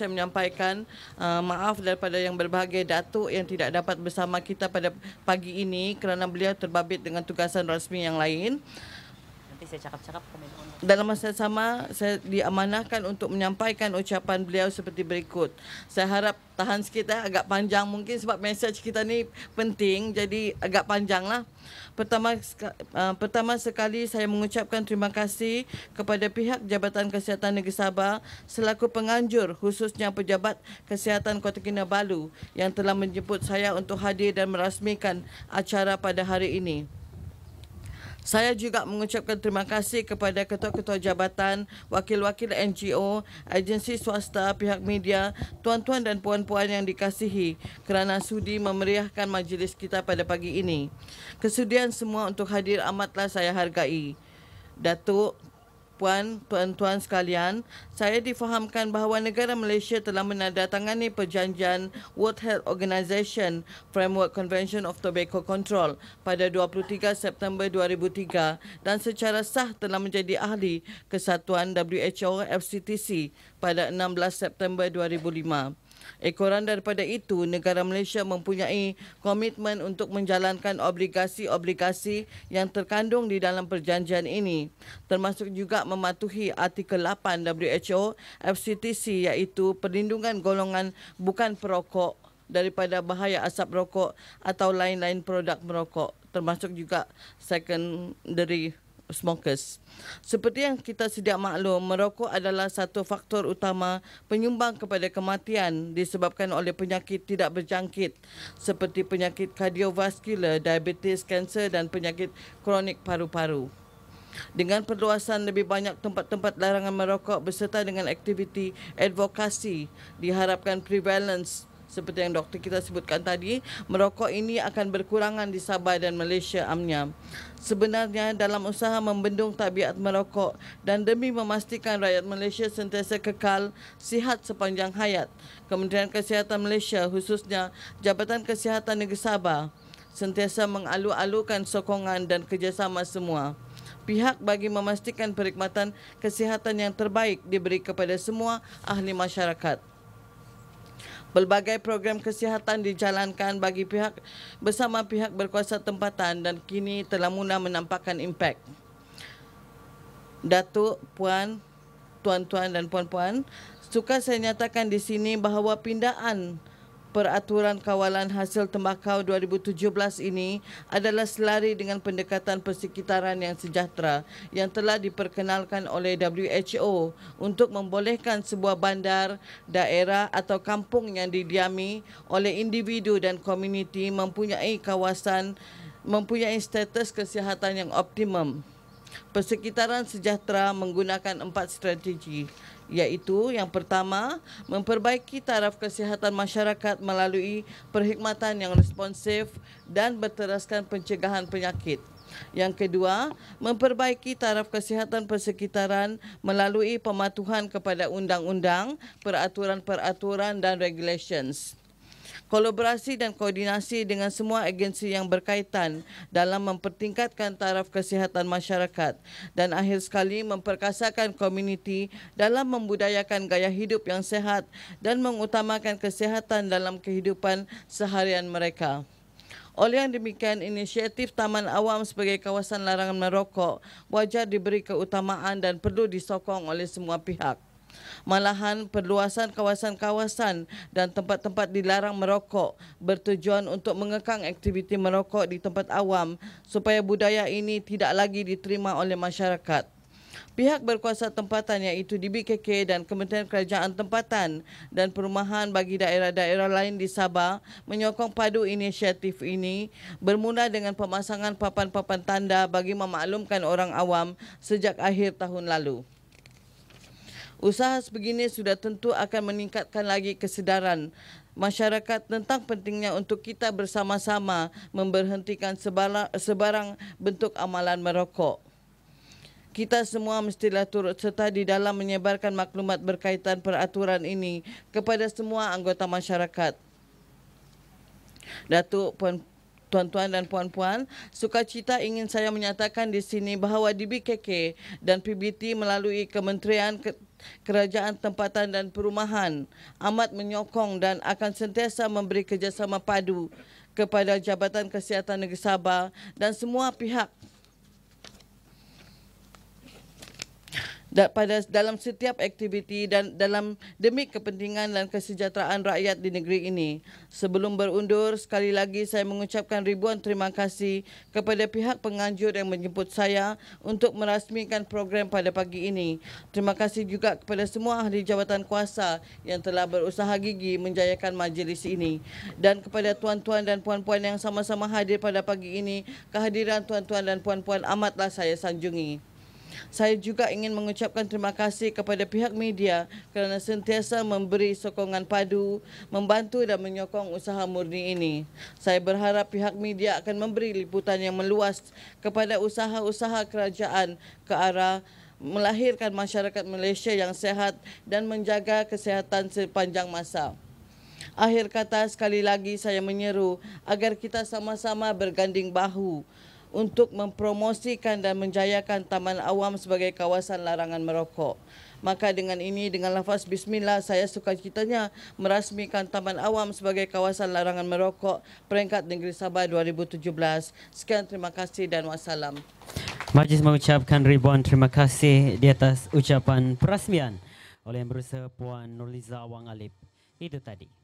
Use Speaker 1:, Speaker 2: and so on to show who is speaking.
Speaker 1: saya menyampaikan uh, maaf daripada yang berbahagia Datuk yang tidak dapat bersama kita pada pagi ini kerana beliau terbabit dengan tugasan rasmi yang lain saya cakap-cakap Dalam masa yang sama, saya diamanahkan untuk menyampaikan ucapan beliau seperti berikut. Saya harap tahan sikit eh, agak panjang mungkin sebab mesej kita ni penting jadi agak panjanglah. Pertama uh, pertama sekali saya mengucapkan terima kasih kepada pihak Jabatan Kesihatan Negeri Sabah selaku penganjur khususnya pejabat Kesihatan Kota Kinabalu yang telah menjemput saya untuk hadir dan merasmikan acara pada hari Ini. Saya juga mengucapkan terima kasih kepada ketua-ketua jabatan, wakil-wakil NGO, agensi swasta, pihak media, tuan-tuan dan puan-puan yang dikasihi kerana sudi memeriahkan majlis kita pada pagi ini. Kesudian semua untuk hadir amatlah saya hargai. Datuk, puan, tuan-tuan sekalian, saya difahamkan bahawa negara Malaysia telah menandatangani perjanjian World Health Organization Framework Convention of Tobacco Control pada 23 September 2003 dan secara sah telah menjadi ahli kesatuan WHO FCTC pada 16 September 2005. Ekoran daripada itu, negara Malaysia mempunyai komitmen untuk menjalankan obligasi-obligasi yang terkandung di dalam perjanjian ini, termasuk juga mematuhi artikel 8 WHO FCTC iaitu perlindungan golongan bukan perokok daripada bahaya asap rokok atau lain-lain produk merokok termasuk juga secondary smokers. Seperti yang kita sedia maklum, merokok adalah satu faktor utama penyumbang kepada kematian disebabkan oleh penyakit tidak berjangkit seperti penyakit kardiovaskular, diabetes, kanser dan penyakit kronik paru-paru. Dengan perluasan lebih banyak tempat-tempat larangan merokok beserta dengan aktiviti advokasi, diharapkan prevalence seperti yang doktor kita sebutkan tadi, merokok ini akan berkurangan di Sabah dan Malaysia amnya. Sebenarnya dalam usaha membendung tabiat merokok dan demi memastikan rakyat Malaysia sentiasa kekal sihat sepanjang hayat, Kementerian Kesihatan Malaysia khususnya Jabatan Kesihatan Negeri Sabah sentiasa mengalu-alukan sokongan dan kerjasama semua pihak bagi memastikan perkhidmatan kesihatan yang terbaik diberi kepada semua ahli masyarakat. Pelbagai program kesihatan dijalankan bagi pihak bersama pihak berkuasa tempatan dan kini telah mula menampakkan impak. Datuk, puan, tuan-tuan dan puan-puan, suka saya nyatakan di sini bahawa pindaan peraturan kawalan hasil tembakau 2017 ini adalah selari dengan pendekatan persekitaran yang sejahtera yang telah diperkenalkan oleh WHO untuk membolehkan sebuah bandar, daerah atau kampung yang didiami oleh individu dan komuniti mempunyai kawasan mempunyai status kesihatan yang optimum. Persekitaran sejahtera menggunakan empat strategi iaitu yang pertama memperbaiki taraf kesihatan masyarakat melalui perkhidmatan yang responsif dan berteraskan pencegahan penyakit. Yang kedua, memperbaiki taraf kesihatan persekitaran melalui pematuhan kepada undang-undang, peraturan-peraturan dan regulations kolaborasi dan koordinasi dengan semua agensi yang berkaitan dalam mempertingkatkan taraf kesihatan masyarakat dan akhir sekali memperkasakan komuniti dalam membudayakan gaya hidup yang sehat dan mengutamakan kesihatan dalam kehidupan seharian mereka. Oleh yang demikian, inisiatif Taman Awam sebagai kawasan larangan merokok wajar diberi keutamaan dan perlu disokong oleh semua pihak. Malahan perluasan kawasan-kawasan dan tempat-tempat dilarang merokok bertujuan untuk mengekang aktiviti merokok di tempat awam supaya budaya ini tidak lagi diterima oleh masyarakat. Pihak berkuasa tempatan iaitu DBKK dan Kementerian Kerajaan Tempatan dan Perumahan bagi daerah-daerah lain di Sabah menyokong padu inisiatif ini bermula dengan pemasangan papan-papan tanda bagi memaklumkan orang awam sejak akhir tahun lalu. Usaha sebegini sudah tentu akan meningkatkan lagi kesedaran masyarakat tentang pentingnya untuk kita bersama-sama memberhentikan sebarang bentuk amalan merokok. Kita semua mestilah turut serta di dalam menyebarkan maklumat berkaitan peraturan ini kepada semua anggota masyarakat. Datuk Puan Tuan-tuan dan puan-puan, sukacita ingin saya menyatakan di sini bahawa DBKK dan PBT melalui Kementerian Kerajaan Tempatan dan Perumahan amat menyokong dan akan sentiasa memberi kerjasama padu kepada Jabatan Kesihatan Negeri Sabah dan semua pihak da- pada dalam setiap aktiviti dan dalam demi kepentingan dan kesejahteraan rakyat di negeri ini. Sebelum berundur, sekali lagi saya mengucapkan ribuan terima kasih kepada pihak penganjur yang menjemput saya untuk merasmikan program pada pagi ini. Terima kasih juga kepada semua ahli jawatan kuasa yang telah berusaha gigi menjayakan majlis ini. Dan kepada tuan-tuan dan puan-puan yang sama-sama hadir pada pagi ini, kehadiran tuan-tuan dan puan-puan amatlah saya sanjungi. Saya juga ingin mengucapkan terima kasih kepada pihak media kerana sentiasa memberi sokongan padu, membantu dan menyokong usaha murni ini. Saya berharap pihak media akan memberi liputan yang meluas kepada usaha-usaha kerajaan ke arah melahirkan masyarakat Malaysia yang sehat dan menjaga kesehatan sepanjang masa. Akhir kata sekali lagi saya menyeru agar kita sama-sama berganding bahu untuk mempromosikan dan menjayakan Taman Awam sebagai kawasan larangan merokok. Maka dengan ini, dengan lafaz Bismillah, saya suka kitanya merasmikan Taman Awam sebagai kawasan larangan merokok peringkat Negeri Sabah 2017. Sekian terima kasih dan wassalam. Majlis mengucapkan ribuan terima kasih di atas ucapan perasmian oleh yang berusaha Puan Nurliza Awang Alip. Itu tadi.